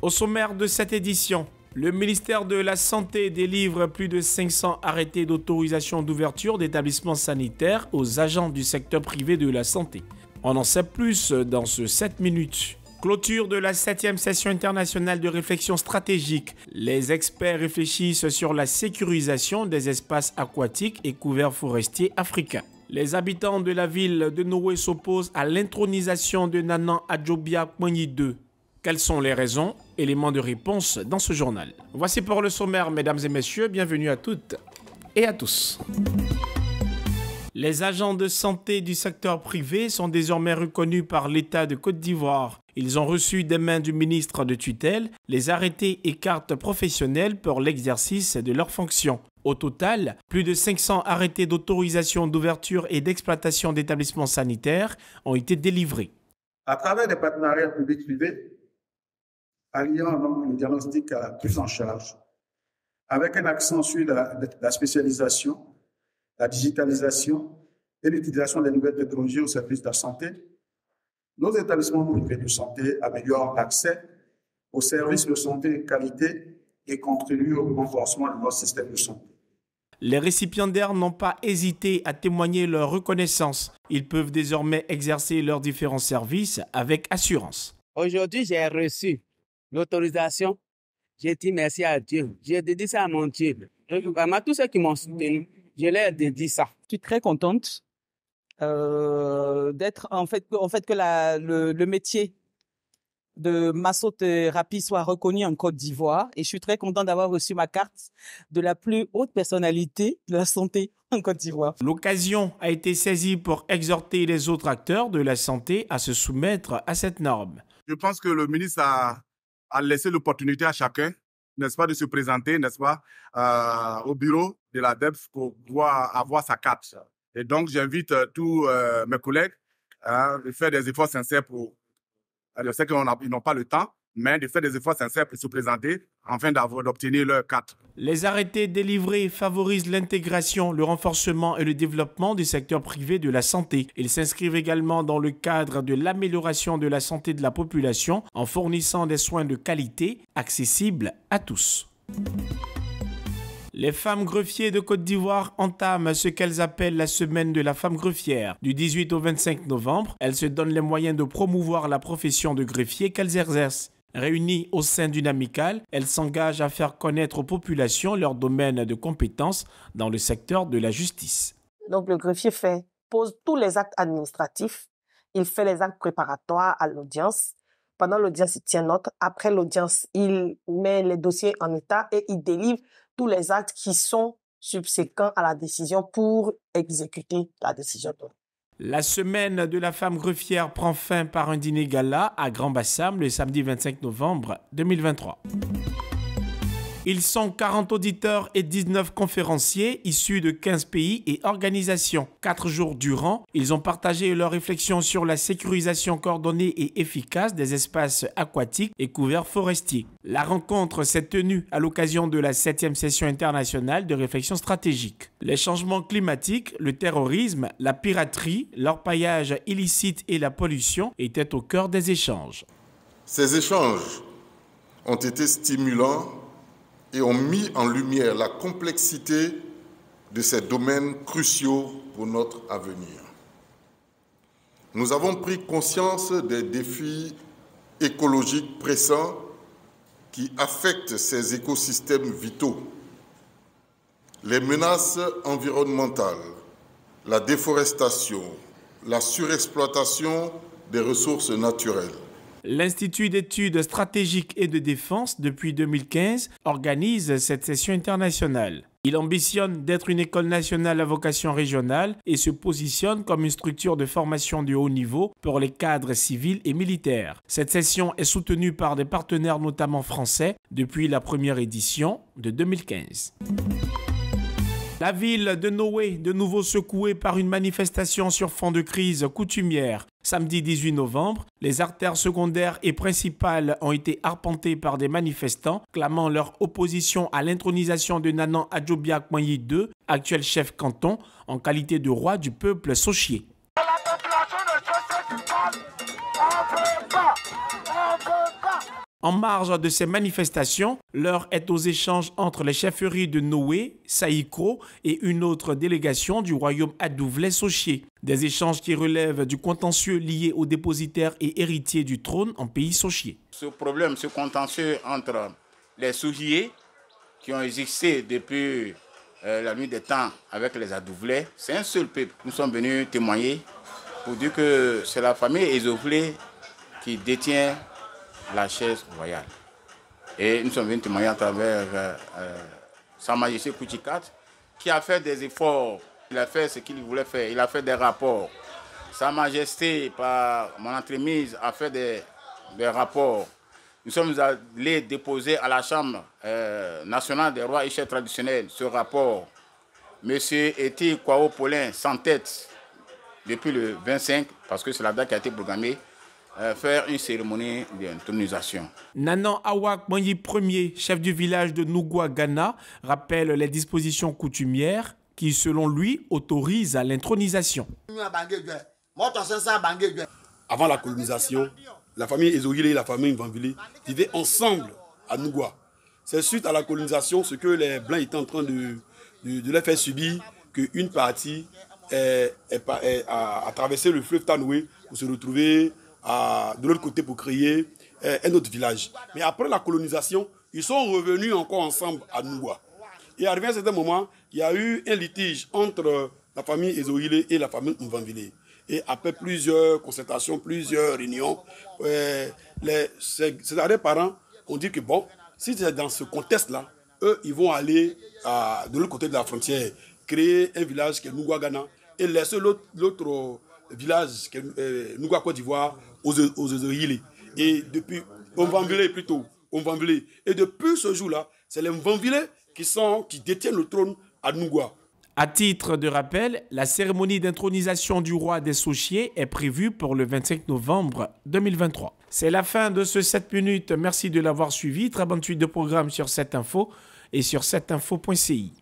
Au sommaire de cette édition, le ministère de la Santé délivre plus de 500 arrêtés d'autorisation d'ouverture d'établissements sanitaires aux agents du secteur privé de la santé. On en sait plus dans ce 7 minutes. Clôture de la 7e session internationale de réflexion stratégique. Les experts réfléchissent sur la sécurisation des espaces aquatiques et couverts forestiers africains. Les habitants de la ville de Noé s'opposent à l'intronisation de Nanan Adjobia 2. Quelles sont les raisons Éléments de réponse dans ce journal. Voici pour le sommaire, mesdames et messieurs. Bienvenue à toutes et à tous. Les agents de santé du secteur privé sont désormais reconnus par l'État de Côte d'Ivoire. Ils ont reçu des mains du ministre de tutelle les arrêtés et cartes professionnelles pour l'exercice de leurs fonctions. Au total, plus de 500 arrêtés d'autorisation d'ouverture et d'exploitation d'établissements sanitaires ont été délivrés. À travers des partenariats publics-privés, alliant le diagnostic à euh, la prise en charge, avec un accent sur la, spécialisation, la digitalisation et l'utilisation des nouvelles technologies au service de la santé, nos établissements de santé améliorent l'accès aux services de santé de qualité et contribuent au renforcement de notre système de santé. Les récipiendaires n'ont pas hésité à témoigner leur reconnaissance. Ils peuvent désormais exercer leurs différents services avec assurance. Aujourd'hui, j'ai reçu l'autorisation. J'ai dit merci à Dieu. J'ai dédié ça à mon Dieu. À tous ceux qui m'ont soutenu, je leur ai dédié ça. Je suis très contente euh, d'être en fait, que le, métier de massothérapie soit reconnu en Côte d'Ivoire et je suis très contente d'avoir reçu ma carte de la plus haute personnalité de la santé en Côte d'Ivoire. L'occasion a été saisie pour exhorter les autres acteurs de la santé à se soumettre à cette norme. Je pense que le ministre a à laisser l'opportunité à chacun, n'est-ce pas, de se présenter, n'est-ce pas, euh, au bureau de la DEPF pour avoir sa carte. Et donc, j'invite euh, tous euh, mes collègues à hein, faire des efforts sincères pour... Je sais qu'ils n'ont pas le temps, mais de faire des efforts sincères pour se présenter afin d'obtenir leur carte. Les arrêtés délivrés favorisent l'intégration, le renforcement et le développement du secteur privé de la santé. Ils s'inscrivent également dans le cadre de l'amélioration de la santé de la population en fournissant des soins de qualité accessibles à tous. Les femmes greffiers de Côte d'Ivoire entament ce qu'elles appellent la semaine de la femme greffière. Du 18 au 25 novembre, elles se donnent les moyens de promouvoir la profession de greffier qu'elles exercent. Réunies au sein d'une amicale, elles s'engagent à faire connaître aux populations leur domaine de compétence dans le secteur de la justice. Donc le greffier fait, pose tous les actes administratifs, il fait les actes préparatoires à l'audience. Pendant l'audience, il tient note. Après l'audience, il met les dossiers en état et il délivre tous les actes qui sont subséquents à la décision pour exécuter la décision. La semaine de la femme greffière prend fin par un dîner gala à Grand Bassam le samedi 25 novembre 2023. Ils sont 40 auditeurs et 19 conférenciers issus de 15 pays et organisations. Quatre jours durant, ils ont partagé leurs réflexions sur la sécurisation coordonnée et efficace des espaces aquatiques et couverts forestiers. La rencontre s'est tenue à l'occasion de la 7e session internationale de réflexion stratégique. Les changements climatiques, le terrorisme, la piraterie, l'orpaillage illicite et la pollution étaient au cœur des échanges. Ces échanges ont été stimulants et ont mis en lumière la complexité de ces domaines cruciaux pour notre avenir. Nous avons pris conscience des défis écologiques pressants qui affectent ces écosystèmes vitaux, les menaces environnementales, la déforestation, la surexploitation des ressources naturelles, L'Institut d'études stratégiques et de défense, depuis 2015, organise cette session internationale. Il ambitionne d'être une école nationale à vocation régionale et se positionne comme une structure de formation de haut niveau pour les cadres civils et militaires. Cette session est soutenue par des partenaires notamment français depuis la première édition de 2015. La ville de Noé, de nouveau secouée par une manifestation sur fond de crise coutumière, Samedi 18 novembre, les artères secondaires et principales ont été arpentées par des manifestants clamant leur opposition à l'intronisation de Nanan Adjobiak Moyi II, actuel chef canton, en qualité de roi du peuple sochier. En marge de ces manifestations, l'heure est aux échanges entre les chefferies de Noé, Saïko et une autre délégation du royaume adouvelet Sauchier. Des échanges qui relèvent du contentieux lié aux dépositaires et héritiers du trône en pays sauchier. Ce problème, ce contentieux entre les souliers qui ont existé depuis euh, la nuit des temps avec les Adouvlés, c'est un seul peuple. Nous sommes venus témoigner pour dire que c'est la famille Ezouvelé qui détient la chaise royale. Et nous sommes venus témoigner à travers euh, euh Sa Majesté qui a fait des efforts il a fait ce qu'il voulait faire. Il a fait des rapports. Sa Majesté, par mon entremise, a fait des, des rapports. Nous sommes allés déposer à la Chambre euh, nationale des rois et chefs traditionnels ce rapport. Monsieur Eti Kwao Polin sans tête, depuis le 25, parce que c'est la date qui a été programmée, euh, faire une cérémonie d'intonisation. Nanan Awak Manyi Ier, chef du village de Nougoua, Ghana, rappelle les dispositions coutumières qui, selon lui, autorise à l'intronisation. Avant la colonisation, la famille Ezogile et la famille Vanville vivaient ensemble à Nougoua. C'est suite à la colonisation, ce que les Blancs étaient en train de, de, leur faire subir, qu'une partie eh, eh, eh, a, traversé le fleuve Tanoué pour se retrouver à, de l'autre côté pour créer un autre village. Mais après la colonisation, ils sont revenus encore ensemble à Nougoua. Et arrivé à un certain moment, il y a eu un litige entre la famille Ezoïlé et la famille Mvanville. Et après plusieurs concertations, plusieurs réunions, euh, les, ces, parents ont dit que bon, si c'est dans ce contexte-là, eux, ils vont aller à, de l'autre côté de la frontière, créer un village qui est Nougouagana et laisser l'autre euh, village qui est euh, Côte d'Ivoire aux, Ezoïlé. Et depuis, on plutôt. On Et depuis ce jour-là, c'est les Mvanvilés qui, détiennent le trône à À titre de rappel, la cérémonie d'intronisation du roi des Souchiers est prévue pour le 25 novembre 2023. C'est la fin de ce 7 minutes. Merci de l'avoir suivi. Très bonne suite de programme sur cette info et sur 7info.ci.